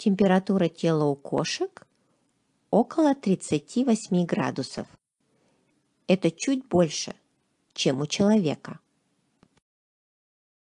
температура тела у кошек около 38 градусов. Это чуть больше, чем у человека.